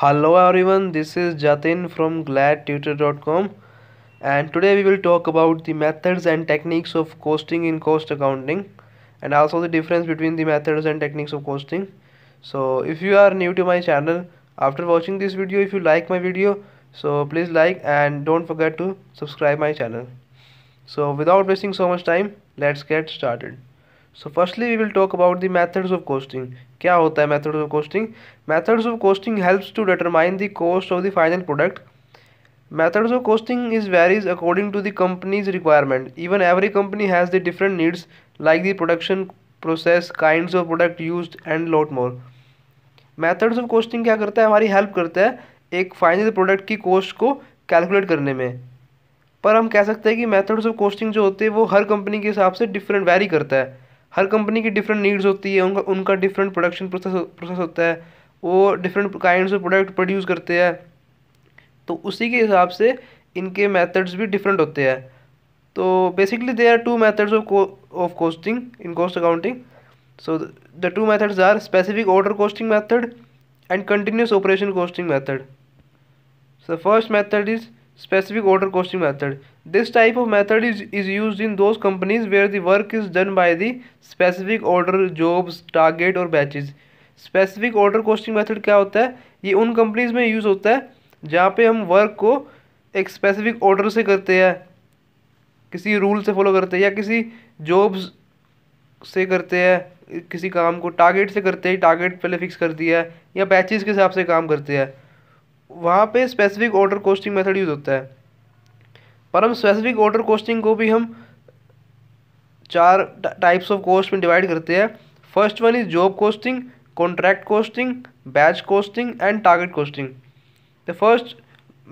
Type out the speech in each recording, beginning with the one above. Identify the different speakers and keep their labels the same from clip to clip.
Speaker 1: hello everyone this is jatin from gladtutor.com and today we will talk about the methods and techniques of costing in cost accounting and also the difference between the methods and techniques of costing so if you are new to my channel after watching this video if you like my video so please like and don't forget to subscribe my channel so without wasting so much time let's get started so firstly we will talk about the methods of costing क्या होता है methods of costing methods of costing helps to determine the cost of the final product methods of costing is varies according to the companies requirement even every company has the different needs like the production process kind of product use and lot more methods of costing क्या करता है हमारी help करता है एक final product की cost को calculate करने में पर हम कह सकते हैं कि मैथड्स ऑफ कॉस्टिंग जो होते हैं वो हर कंपनी के हिसाब से डिफरेंट वेरी करता है हर कंपनी की डिफरेंट नीड्स होती है उनका उनका डिफरेंट प्रोडक्शन प्रोसेस प्रोसेस होता है वो different kind of product produce करते हैं तो उसी के हिसाब से इनके मेथड्स भी डिफरेंट होते हैं तो basically they are two methods of of costing in cost accounting so the two methods are specific order costing method and continuous operation costing method so first method is specific order costing method this type of method is is use in those companies where the work is done by the specific order jobs target or batches specific order costing method क्या होता है ये उन companies में use होता है जहाँ पे हम वर्क को एक स्पेसिफिक ऑर्डर से करते हैं किसी रूल से फॉलो करते हैं या किसी जॉब्स से करते हैं किसी काम को टारगेट से करते हैं टारगेट पहले फिक्स कर दिया है या बैचेज के हिसाब से काम करते हैं वहाँ पे specific order costing method use होता है पर हम स्पेसिफिक ऑर्डर कोस्टिंग को भी हम चार टाइप्स ऑफ कोस्ट में डिवाइड करते हैं first one is job costing contract costing batch costing and target costing the first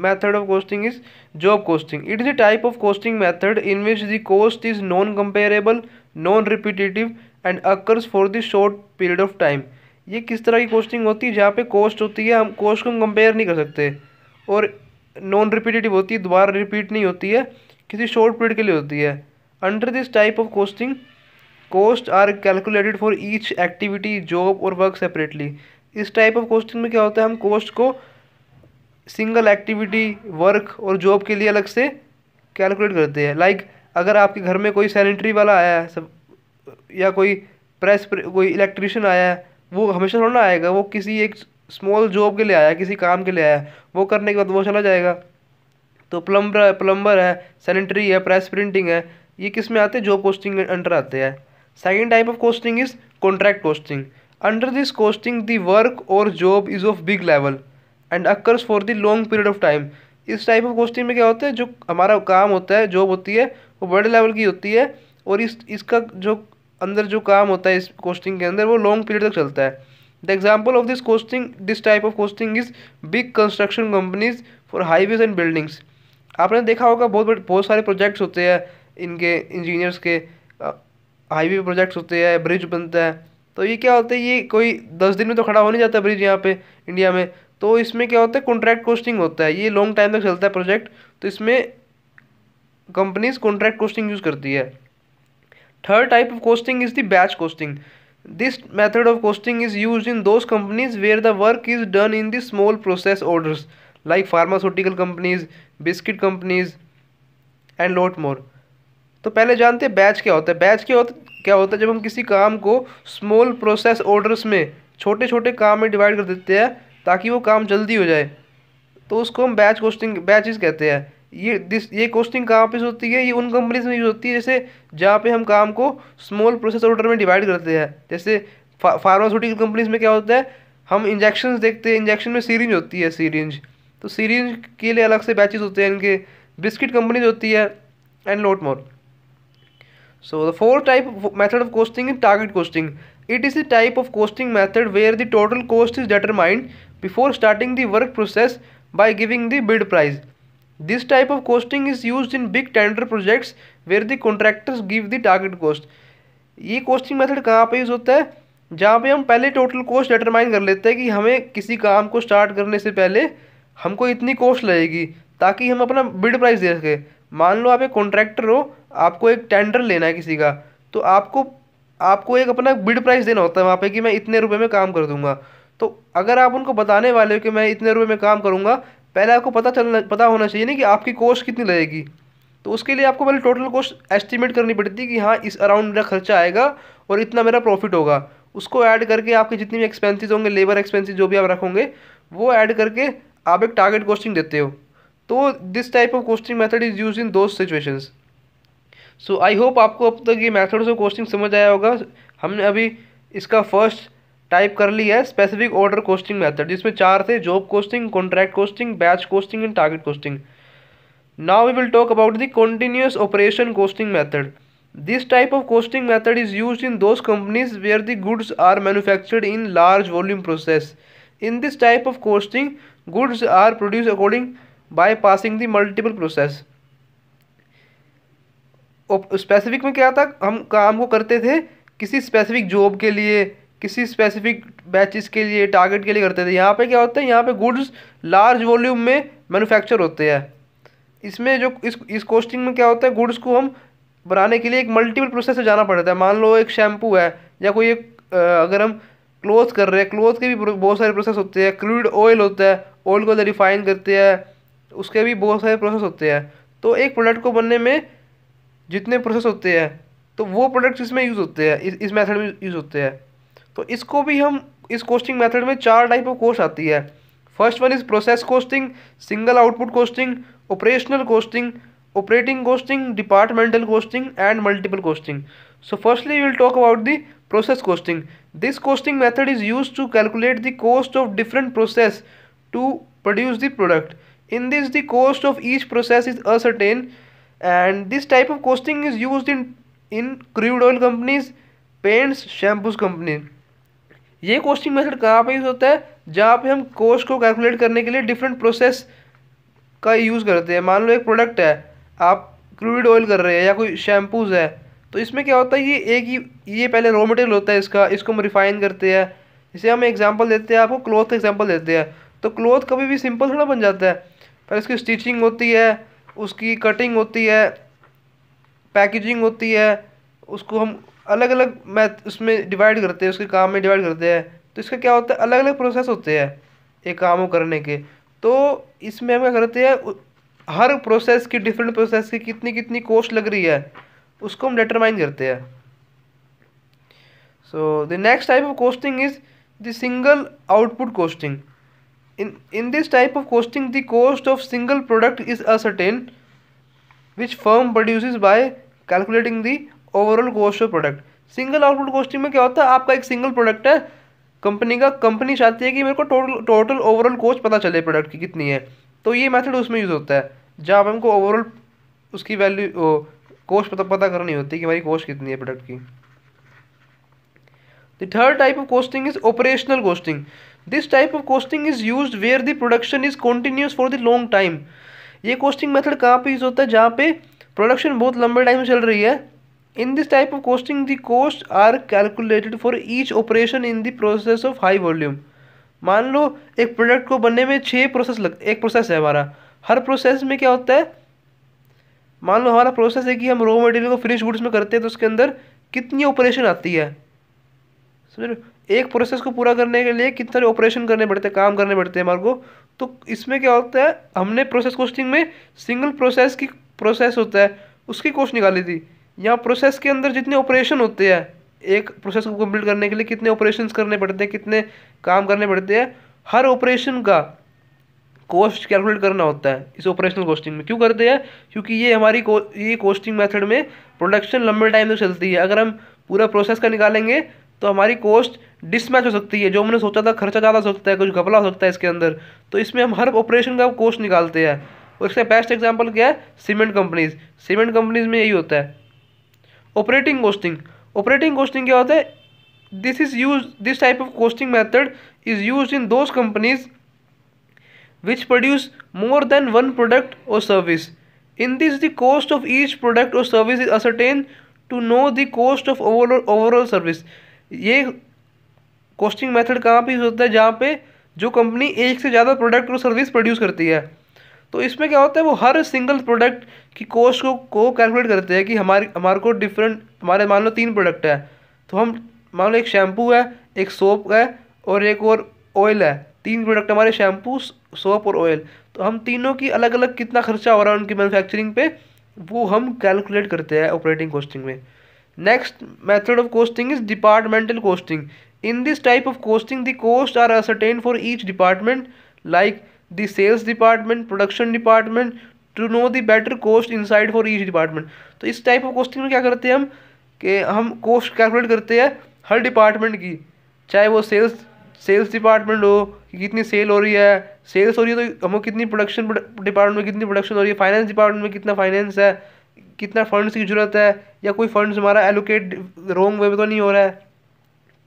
Speaker 1: method of costing is job costing it is a type of costing method in which the cost is non comparable non repetitive and occurs for the short period of time ये किस तरह की costing होती है जहाँ पे coast होती है हम कोस्ट को हम कंपेयर नहीं कर सकते और नॉन रिपीटेटिव होती है दोबारा रिपीट नहीं होती है किसी शॉर्ट पीरियड के लिए होती है under this type of costing cost are calculated for each activity job or work separately इस टाइप ऑफ कोस्टिंग में क्या होता है हम कोस्ट को सिंगल एक्टिविटी वर्क और जॉब के लिए अलग से कैलकुलेट करते हैं लाइक like, अगर आपके घर में कोई सैनिटरी वाला आया है सब या कोई प्रेस कोई इलेक्ट्रिशियन आया है वो हमेशा थोड़ा ना आएगा वो किसी एक स्मॉल जॉब के लिए आया है किसी काम के लिए आया है वो करने के बाद वो चला जाएगा तो प्लम्बर है प्लम्बर है सैनिटरी है प्रेस प्रिंटिंग है ये किस में आते हैं जॉब कोस्टिंग अंडर आते हैं second type of costing is contract costing under this costing the work और job is of big level and occurs for the long period of time इस टाइप ऑफ कोस्टिंग में क्या होता है जो हमारा काम होता है जॉब होती है वो बड़े लेवल की होती है और इस इसका जो अंदर जो काम होता है इस कोस्टिंग के अंदर वो लॉन्ग पीरियड तक चलता है the example of this costing this type of costing is big construction companies for highways and buildings आपने देखा होगा बहुत बहुत सारे प्रोजेक्ट्स होते हैं इनके इंजीनियर्स के हाईवे प्रोजेक्ट्स होते हैं ब्रिज बनता है तो ये क्या होता है ये कोई दस दिन में तो खड़ा हो नहीं जाता ब्रिज यहाँ पे इंडिया में तो इसमें क्या होता है कॉन्ट्रैक्ट कोस्टिंग होता है ये लॉन्ग टाइम तक चलता है प्रोजेक्ट तो इसमें कंपनीज कॉन्ट्रैक्ट कोस्टिंग यूज़ करती है third type of costing is the batch costing this method of costing is use in those companies where the work is done in the small process orders like pharmaceutical companies biscuit companies and lot more तो पहले जानते हैं batch क्या होता है batch क्या होता क्या होता है जब हम किसी काम को स्मॉल प्रोसेस ऑर्डर्स में छोटे छोटे काम में डिवाइड कर देते हैं ताकि वो काम जल्दी हो जाए तो उसको हम बैच कोस्टिंग बैचेस कहते हैं ये दिस ये कोस्टिंग कहाँ पे होती है ये उन कंपनीज में यूज होती है जैसे जहाँ पे हम काम को स्मॉल प्रोसेस ऑर्डर में डिवाइड करते हैं जैसे फा, फार्मास्यूटिकल कंपनीज में क्या होता है हम इंजेक्शन देखते हैं इंजेक्शन में सीरेंज होती है सीरेंज तो सीरेंज के लिए अलग से बैचेज होते हैं इनके बिस्किट कंपनीज होती है and lot more so the fourth type method of costing in target costing it is the type of costing method where the total cost is determined before starting the work process by giving the bid price this type of costing is use in big tender projects where the contractors give the target cost ये costing method कहाँ पर use होता है जहाँ पे हम पहले total cost determine कर लेते हैं कि हमें किसी काम को स्टार्ट करने से पहले हमको इतनी कॉस्ट लगेगी ताकि हम अपना बिड प्राइस दे सकें मान लो आप एक कॉन्ट्रैक्टर हो आपको एक टेंडर लेना है किसी का तो आपको आपको एक अपना बिड प्राइस देना होता है वहाँ पे कि मैं इतने रुपए में काम कर दूंगा तो अगर आप उनको बताने वाले हो कि मैं इतने रुपए में काम करूँगा पहले आपको पता चलना पता होना चाहिए ना कि आपकी कॉस्ट कितनी लगेगी तो उसके लिए आपको पहले टोटल कॉस्ट एस्टिमेट करनी पड़ती है कि हाँ इस अराउंड मेरा खर्चा आएगा और इतना मेरा प्रॉफिट होगा उसको ऐड करके आपके जितनी भी एक्सपेंसिज होंगे लेबर एक्सपेंसिज जो भी आप रखोगे वो ऐड करके आप एक टारगेट कॉस्टिंग देते हो तो this type of costing method is use in those situations so I hope आपको अब तक ये मैथड्स ऑफ कॉस्टिंग समझ आया होगा हमने अभी इसका फर्स्ट टाइप कर ली है स्पेसिफिक ऑर्डर कोस्टिंग मेथड जिसमें चार थे job costing contract costing batch costing and target costing now we will talk about the continuous operation costing method this type of costing method is use in those companies where the goods are manufactured in large volume process in this type of costing goods are produce according by passing the multiple process specific में क्या था हम काम को करते थे किसी specific job के लिए किसी स्पेसिफिक बैचेस के लिए टारगेट के लिए करते थे यहाँ पे क्या होता है यहाँ पे गुड्स लार्ज वॉल्यूम में मैन्युफैक्चर होते हैं इसमें जो इस इस कोस्टिंग में क्या होता है गुड्स को हम बनाने के लिए एक मल्टीपल प्रोसेस से जाना पड़ता है मान लो एक शैम्पू है या कोई एक अगर हम क्लोथ कर रहे हैं क्लोथ के भी बहुत सारे प्रोसेस होते हैं क्रूड ऑयल होता है ऑयल को रिफाइन करते हैं उसके भी बहुत सारे प्रोसेस होते हैं तो एक प्रोडक्ट को बनने में जितने प्रोसेस होते हैं तो वो प्रोडक्ट्स इसमें यूज़ होते हैं इस इस मेथड में यूज़ होते हैं तो इसको भी हम इस कोस्टिंग मेथड में चार टाइप ऑफ कोस्ट आती है first one is process costing single output costing operational costing operating costing departmental costing and multiple costing so firstly will talk about the process costing this costing method is use to calculate the cost of different process to produce the product in this the cost of each process is ascertain and this type of costing is use in in crude oil companies paints shampoos company ये costing method कहाँ पे use होता है जहाँ पे हम cost को calculate करने के लिए डिफरेंट प्रोसेस का यूज़ करते हैं मान लो एक प्रोडक्ट है आप क्रूड ऑयल कर रहे हैं या कोई शैम्पूज़ है तो इसमें क्या होता है ये एक ही ये पहले रॉ मटेरियल होता है इसका इसको हम रिफाइन करते हैं इसे हम एग्जाम्पल देते हैं आपको क्लोथ का एग्जाम्पल देते हैं तो क्लोथ कभी भी सिंपल थोड़ा बन जाता है पर इसकी स्टिचिंग होती है उसकी कटिंग होती है पैकेजिंग होती है उसको हम अलग अलग मैथ उसमें डिवाइड करते हैं उसके काम में डिवाइड करते हैं तो इसका क्या होता है अलग अलग प्रोसेस होते हैं एक काम करने के तो इसमें हम क्या करते हैं हर प्रोसेस की डिफरेंट प्रोसेस की कितनी कितनी कॉस्ट लग रही है उसको हम डिटरमाइन करते हैं so the next type of costing is the single output costing in in this type of costing the cost of single product is ascertain which firm produce by calculating the overall cost of product single output costing में क्या होता है आपका एक single product है company का company चाहती है कि मेरे को टोटल टोटल ओवरऑल कॉस्ट पता चले प्रोडक्ट की कितनी है तो ये मेथड उसमें यूज़ होता है जहाँ आप हमको ओवरऑल उसकी वैल्यू कॉस्ट पता पता करनी होती है कि हमारी कॉस्ट कितनी है प्रोडक्ट की the third type of costing is operational costing this type of costing is use where the production is continuous for the long time ये कॉस्टिंग मेथड कहाँ पे यूज़ होता है जहाँ पे प्रोडक्शन बहुत लंबे टाइम चल रही है in this type of costing the costs are calculated for each operation in the process of high volume मान लो एक प्रोडक्ट को बनने में छः प्रोसेस लग एक प्रोसेस है हमारा हर प्रोसेस में क्या होता है मान लो हमारा प्रोसेस है कि हम रॉ मटेरियल को फिनिश गुड्स में करते हैं तो उसके अंदर कितनी ऑपरेशन आती है समझ एक प्रोसेस को पूरा करने के लिए कितने सारे ऑपरेशन करने पड़ते हैं काम करने पड़ते हैं हमारे को तो इसमें क्या होता है हमने प्रोसेस कोस्टिंग में सिंगल प्रोसेस की प्रोसेस होता है उसकी कोस्ट निकाली थी यहाँ प्रोसेस के अंदर जितने ऑपरेशन होते हैं एक प्रोसेस को कंप्लीट करने के लिए कितने ऑपरेशंस करने पड़ते हैं कितने काम करने पड़ते हैं हर ऑपरेशन का कॉस्ट कैलकुलेट करना होता है इस ऑपरेशनल कॉस्टिंग में क्यों करते हैं क्योंकि ये हमारी को, ये कॉस्टिंग मेथड में प्रोडक्शन लंबे टाइम तक चलती है अगर हम पूरा प्रोसेस का निकालेंगे तो हमारी कॉस्ट डिसमैच हो सकती है जो हमने सोचा था खर्चा ज़्यादा हो सकता है कुछ घपला हो सकता है इसके अंदर तो इसमें हम हर ऑपरेशन का कॉस्ट निकालते हैं और इसका बेस्ट एग्जाम्पल क्या है सीमेंट कंपनीज़ सीमेंट कंपनीज़ में यही होता है ऑपरेटिंग कोस्टिंग ऑपरेटिंग कोस्टिंग क्या होता है this is use this type of costing method is use in those companies which produce more than one product or service in this the cost of each product or service is ascertain to know the cost of overall service ये costing method कहाँ पर use होता है जहाँ पे जो company एक से ज़्यादा प्रोडक्ट और सर्विस प्रोड्यूस करती है तो इसमें क्या होता है वो हर सिंगल प्रोडक्ट की कॉस्ट को को कैलकुलेट करते हैं कि हमारे हमारे को डिफरेंट हमारे मान लो तीन प्रोडक्ट है तो हम मान लो एक शैम्पू है एक सोप है और एक और ऑयल है तीन प्रोडक्ट हमारे शैम्पू सोप और ऑयल तो हम तीनों की अलग अलग कितना खर्चा हो रहा है उनकी मैनुफैक्चरिंग पे वो हम कैलकुलेट करते हैं ऑपरेटिंग कॉस्टिंग में next method of costing is departmental costing in this type of costing the cost are ascertain for each department like the sales department production department to know the better cost side for each department तो इस type of question में क्या करते हैं हम कि हम cost calculate करते हैं हर डिपार्टमेंट की चाहे वो सेल्स सेल्स डिपार्टमेंट हो कि कितनी सेल हो रही है सेल्स हो रही है तो हमको कितनी प्रोडक्शन डिपार्टमेंट में कितनी प्रोडक्शन हो रही है फाइनेंस डिपार्टमेंट में कितना फाइनेंस है कितना फंड्स की ज़रूरत है या कोई फंड्स हमारा एलोकेट रॉन्ग वे में तो नहीं हो रहा है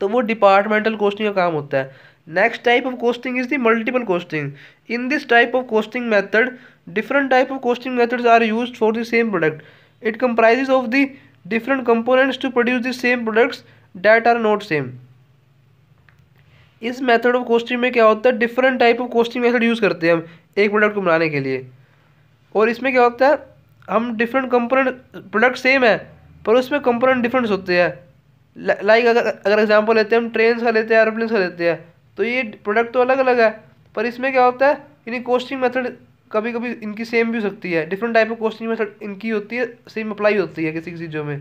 Speaker 1: तो वो डिपार्टमेंटल कोस्टिंग का काम होता है next type of costing is the multiple costing in this type of costing method different type of costing methods are use for the same product it comprise of the different components to produce the same products that are not same इस method of costing में क्या होता है different type of costing method use करते हैं हम एक product को बनाने के लिए और इसमें क्या होता है हम डिफरेंट कंपोनेंट प्रोडक्ट सेम है पर उसमें कंपोनेंट डिफरेंट होते हैं लाइक अगर अगर एग्जांपल लेते हैं हम ट्रेन का लेते हैं एरोप्लेन का लेते हैं तो ये प्रोडक्ट तो अलग अलग है पर इसमें क्या होता है इनकी कोस्टिंग मेथड कभी कभी इनकी सेम भी हो सकती है different type of costing method इनकी होती है सेम अप्लाई होती है किसी किसी चीज़ों में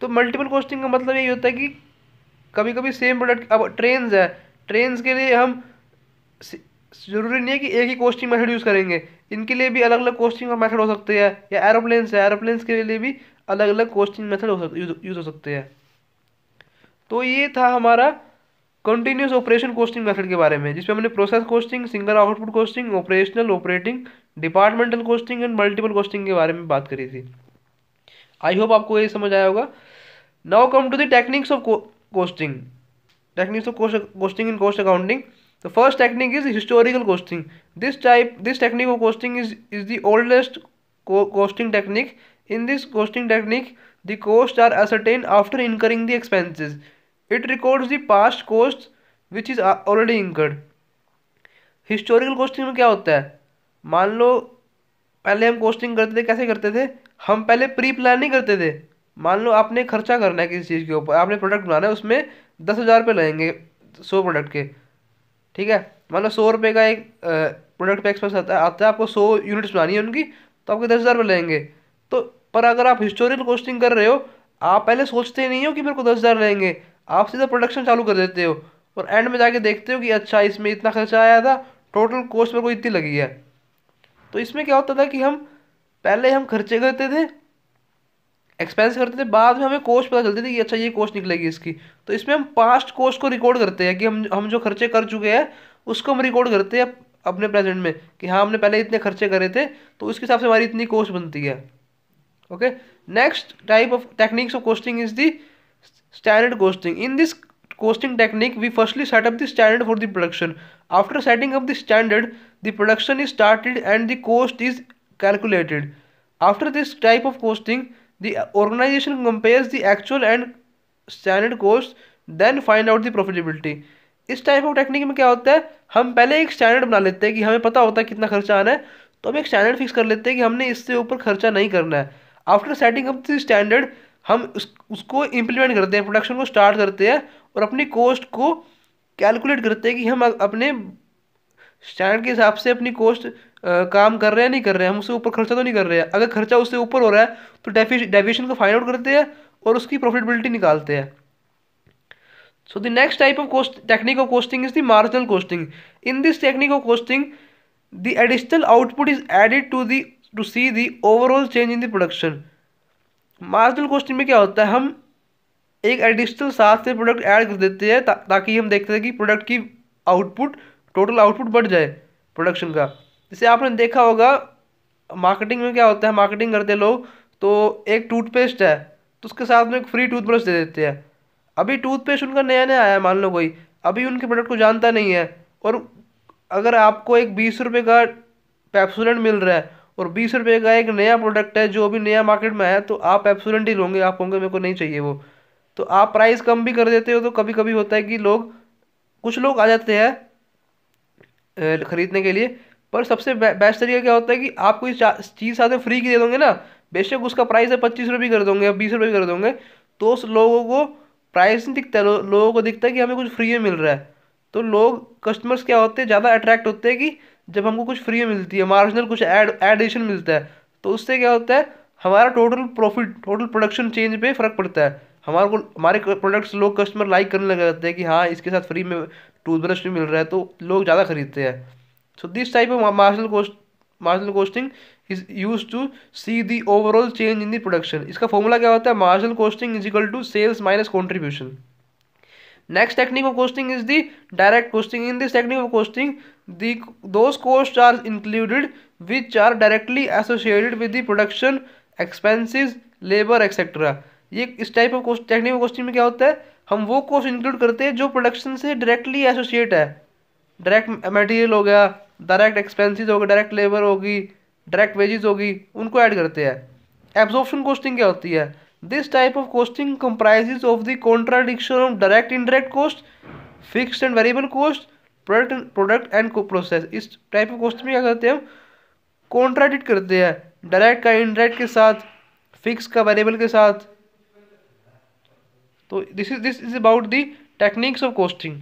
Speaker 1: तो मल्टीपल कोस्टिंग का मतलब यही होता है कि कभी कभी सेम प्रोडक्ट अब ट्रेन है ट्रेन के लिए हम ज़रूरी नहीं है कि एक ही कोस्टिंग मेथड यूज़ करेंगे इनके लिए भी अलग अलग कोस्टिंग और मेथड हो सकते हैं या एरोप्लेन्स है एरोप्लेन्स के लिए भी अलग अलग कोस्टिंग मेथड हो सकते यूज़ हो सकते हैं तो ये था हमारा कंटिन्यूस ऑपरेशन कोस्टिंग मेथड के बारे में जिसमें हमने process costing single output costing operational operating departmental costing and multiple costing के बारे में बात करी थी आई होप आपको ये समझ आया होगा now come to the techniques of costing techniques of costing in cost accounting the first technique is historical costing this type this technique of costing is is the oldest costing technique in this costing technique the cost are ascertain after incurring the expenses it records the past cost which is already incurred historical costing में क्या होता है मान लो पहले हम costing करते थे कैसे करते थे हम पहले प्री प्लानिंग करते थे मान लो आपने खर्चा करना है किसी चीज़ के ऊपर आपने प्रोडक्ट बनाना है उसमें दस हज़ार रुपये लगेंगे सौ प्रोडक्ट के ठीक है मान लो सौ रुपये का एक प्रोडक्ट पे एक्सपेंस आता है आता है आपको सौ यूनिट्स बनानी है उनकी तो आपके दस हज़ार रुपये लगेंगे तो पर अगर आप हिस्टोरिकल कोस्टिंग कर रहे हो आप पहले सोचते नहीं हो कि मेरे को दस हज़ार लगेंगे आप सीधा प्रोडक्शन चालू कर देते हो और एंड में जाके देखते हो कि अच्छा इसमें इतना खर्चा आया था टोटल कोर्स मेरे को इतनी लगी है तो इसमें क्या होता था कि हम पहले हम खर्चे करते थे एक्सपेंस करते थे बाद में हमें कोर्स पता चलती थी कि अच्छा ये कोर्स निकलेगी इसकी तो इसमें हम पास्ट कोर्स को रिकॉर्ड करते हैं कि हम हम जो खर्चे कर चुके हैं उसको हम रिकॉर्ड करते हैं अपने प्रेजेंट में कि हाँ हमने पहले इतने खर्चे करे थे तो उसके हिसाब से हमारी इतनी कोर्स बनती है okay next type of techniques of costing is the standard costing in this costing technique we firstly set up the standard for the production after setting up the standard the production is started and the cost is calculated after this type of costing the organization compares the actual and standard cost then find out the profitability इस type of technique में क्या होता है हम पहले एक standard बना लेते हैं कि हमें पता होता है कितना खर्चा आना है तो हम एक स्टैंडर्ड फिक्स कर लेते हैं कि हमने इससे ऊपर खर्चा नहीं करना है after setting up the standard हम उस उसको इम्प्लीमेंट करते हैं प्रोडक्शन को स्टार्ट करते हैं और अपनी कॉस्ट को कैलकुलेट करते हैं कि हम अपने स्टैंडर्ड के हिसाब से अपनी कॉस्ट काम कर रहे हैं नहीं कर रहे हैं हम उससे ऊपर खर्चा तो नहीं कर रहे हैं अगर खर्चा उससे ऊपर हो रहा है तो डेविएशन को फाइंड आउट करते हैं और उसकी प्रॉफिटेबिलिटी निकालते हैं so the next type of cost technique of costing is the marginal costing in this technique of costing the additional output is added to the to see the overall change in the production marginal costing में क्या होता है हम एक additional साथ से product add कर देते हैं ता, ताकि हम देखते हैं कि प्रोडक्ट की आउटपुट टोटल आउटपुट बढ़ जाए प्रोडक्शन का जैसे आपने देखा होगा मार्केटिंग में क्या होता है मार्केटिंग करते लोग तो एक टूथपेस्ट है तो उसके साथ में एक फ्री टूथब्रश दे देते हैं अभी टूथपेस्ट उनका नया नया आया मान लो कोई अभी उनके प्रोडक्ट को जानता नहीं है और अगर आपको एक बीस रुपये का पैप्सुलेंट मिल रहा है और बीस रुपये का एक नया प्रोडक्ट है जो अभी नया मार्केट में आया तो आप एब्सोलेंट ही लोगे आप होंगे मेरे को नहीं चाहिए वो तो आप प्राइस कम भी कर देते हो तो कभी कभी होता है कि लोग कुछ लोग आ जाते हैं ख़रीदने के लिए पर सबसे बेस्ट तरीका क्या होता है कि आप कोई चीज़ साथ में फ्री की दे दोगे ना बेशक उसका प्राइस है पच्चीस रुपये कर दोगे या बीस रुपये कर दोगे तो उस लोगों को प्राइस नहीं दिखता है लो, लोगों को दिखता है कि हमें कुछ फ्री में मिल रहा है तो लोग कस्टमर्स क्या होते हैं ज़्यादा अट्रैक्ट होते हैं कि जब हमको कुछ फ्री में मिलती है मार्जिनल कुछ एड एडिशन मिलता है तो उससे क्या होता है हमारा total profit total production change पे फ़र्क पड़ता है हमारे को हमारे प्रोडक्ट्स लोग कस्टमर लाइक करने लग जाते हैं कि हाँ इसके साथ फ्री में टूथब्रश भी मिल रहा है तो लोग ज़्यादा खरीदते हैं so this type of marginal cost marginal costing is use to see the overall change in the production इसका फॉर्मूला क्या होता है marginal costing is equal to sales minus contribution next technique of costing is the direct costing in this technique of costing those those are included which are directly associated with the production production labour etcetera ये इस type of technical question में क्या होता है हम वो course include करते हैं जो प्रोडक्शन से डायरेक्टली एसोसिएट है डायरेक्ट मटेरियल हो गया डायरेक्ट एक्सपेंसिज हो गए डायरेक्ट लेबर होगी डायरेक्ट वेजेस होगी उनको ऐड करते हैं एब्जॉर्प्शन कॉस्टिंग क्या होती है this type of costing comprises of the contradiction of direct indirect cost fixed and variable cost product product and को प्रोसेस इस टाइप के क्वेश्चन में क्या करते हैं हम कॉन्ट्राडिक्ट करते हैं डायरेक्ट का इनडायरेक्ट के साथ फिक्स का वेरिएबल के साथ तो this is this is about the techniques of costing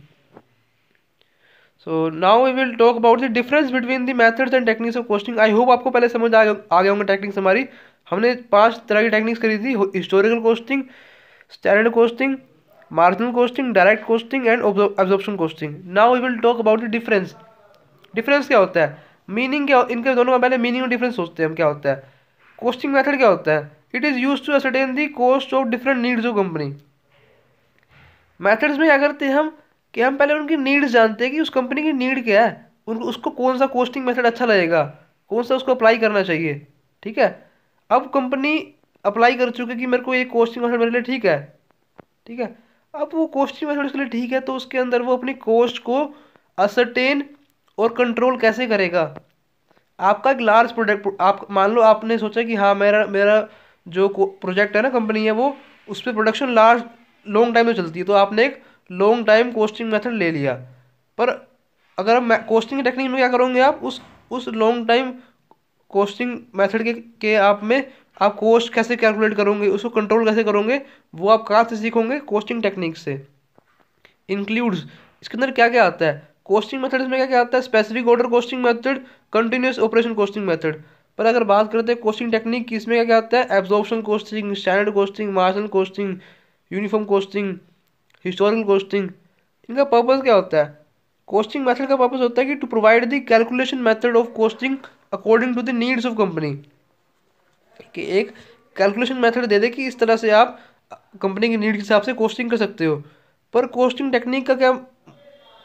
Speaker 1: so now we will talk about the difference between the methods and techniques of costing I hope आपको पहले समझ आ गए होंगे टेक्निक्स हमारी हमने पांच तरह की टेक्निक्स करी थी historical costing standard costing marginal costing direct costing and absorption costing now we will talk about the difference difference क्या होता है मीनिंग क्या इनके दोनों का पहले मीनिंग और डिफरेंस सोचते हैं हम क्या होता है कॉस्टिंग मेथड क्या होता है it is use to ascertain the cost of different needs of company methods में क्या करते हैं हम कि हम पहले उनकी नीड्स जानते हैं कि उस कंपनी की नीड क्या है उन उसको कौन सा कॉस्टिंग मेथड अच्छा लगेगा कौन सा उसको अप्लाई करना चाहिए ठीक है अब कंपनी अप्लाई कर चुकी कि मेरे को ये कॉस्टिंग मेथड मेरे लिए ठीक है ठीक है अब वो कोस्टिंग मेथड उसके लिए ठीक है तो उसके अंदर वो अपनी कोस्ट को असरटेन और कंट्रोल कैसे करेगा आपका एक लार्ज प्रोडक्ट आप मान लो आपने सोचा कि हाँ मेरा मेरा जो प्रोजेक्ट है ना कंपनी है वो उस पर प्रोडक्शन लार्ज लॉन्ग टाइम में चलती है तो आपने एक लॉन्ग टाइम कोस्टिंग मेथड ले लिया पर अगर आप कोस्टिंग टेक्निक में क्या करोगे आप उस उस लॉन्ग टाइम कोस्टिंग मेथड के, के आप में आप कोस्ट कैसे कैलकुलेट करोगे उसको कंट्रोल कैसे करोगे वो आप कहाँ से सीखोगे कोस्टिंग टेक्निक से इंक्लूड्स इसके अंदर क्या क्या आता है कोस्टिंग मेथड्स में क्या क्या आता है specific order costing method continuous operation costing method पर अगर बात करते हैं कोस्टिंग टेक्निक की इसमें क्या क्या आता है absorption costing standard costing marginal costing uniform costing historical costing इनका पर्पज़ क्या होता है कोस्टिंग मेथड का पर्पज़ होता है कि to provide the calculation method of costing according to the needs of company कि एक कैलकुलेशन मेथड दे दे कि इस तरह से आप कंपनी की नीड के हिसाब से कोस्टिंग कर सकते हो पर कोस्टिंग टेक्निक का क्या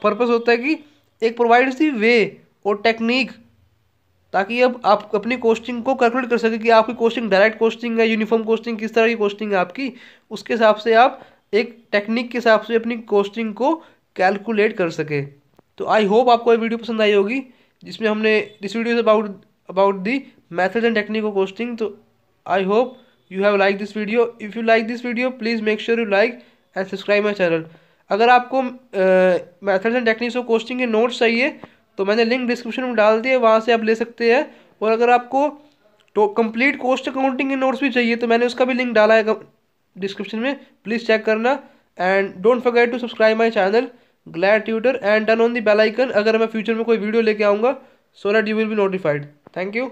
Speaker 1: पर्पस होता है कि एक प्रोवाइड दी वे और टेक्निक ताकि अब आप अपनी कोस्टिंग को कैलकुलेट कर सके कि आपकी कोस्टिंग डायरेक्ट कोस्टिंग है यूनिफॉर्म कोस्टिंग किस तरह की कोस्टिंग है आपकी उसके हिसाब से आप एक टेक्निक के हिसाब से अपनी कोस्टिंग को कैलकुलेट कर सके तो आई होप आपको ये वीडियो पसंद आई होगी जिसमें हमने this video is about about the method and technique of hosting तो I hope you have like this video if you like this video please make sure you like and subscribe my channel अगर आपको methods and techniques of costing के notes चाहिए तो मैंने link description में डाल दिया वहाँ से आप ले सकते हैं और अगर आपको तो कंप्लीट कोस्ट अकाउंटिंग के नोट्स भी चाहिए तो मैंने उसका भी लिंक डाला है डिस्क्रिप्शन में प्लीज़ चेक करना and don't forget to subscribe my channel glad tutor and turn on the bell icon अगर मैं फ्यूचर में कोई वीडियो लेके आऊँगा so that you will be notified thank you